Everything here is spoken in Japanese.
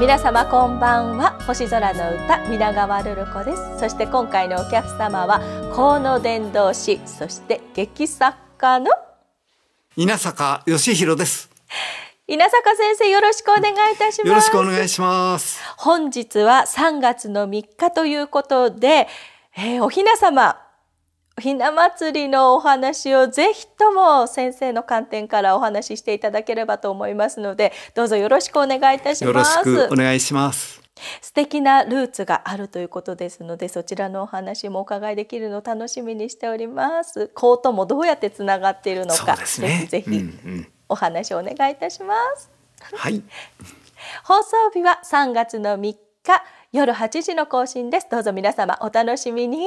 皆様こんばんは星空の歌皆川るる子ですそして今回のお客様は河野伝道師そして劇作家の稲坂義弘です稲坂先生よろしくお願いいたしますよろしくお願いします本日は3月の3日ということで、えー、お雛様ひな祭りのお話をぜひとも先生の観点からお話ししていただければと思いますのでどうぞよろしくお願いいたしますよろしくお願いします素敵なルーツがあるということですのでそちらのお話もお伺いできるのを楽しみにしておりますコートもどうやってつながっているのか、ね、ぜひぜひお話をお願いいたします、うんうん、はい放送日は3月の3日夜8時の更新ですどうぞ皆様お楽しみに